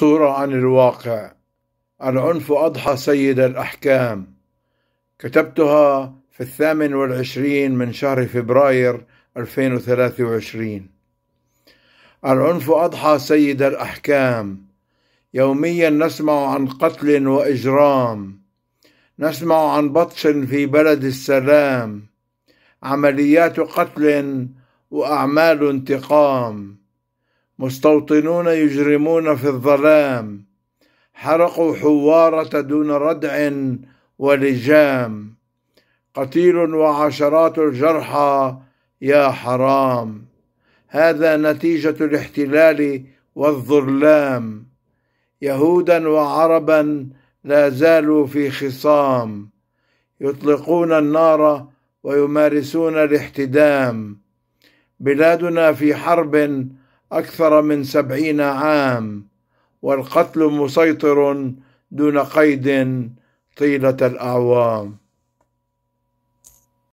صورة عن الواقع العنف أضحى سيد الأحكام كتبتها في الثامن والعشرين من شهر فبراير 2023 العنف أضحى سيد الأحكام يوميا نسمع عن قتل وإجرام نسمع عن بطش في بلد السلام عمليات قتل وأعمال انتقام مستوطنون يجرمون في الظلام حرقوا حوارة دون ردع ولجام قتيل وعشرات الجرحى يا حرام هذا نتيجة الاحتلال والظلام يهودا وعربا لا زالوا في خصام يطلقون النار ويمارسون الاحتدام بلادنا في حرب أكثر من سبعين عام والقتل مسيطر دون قيد طيلة الأعوام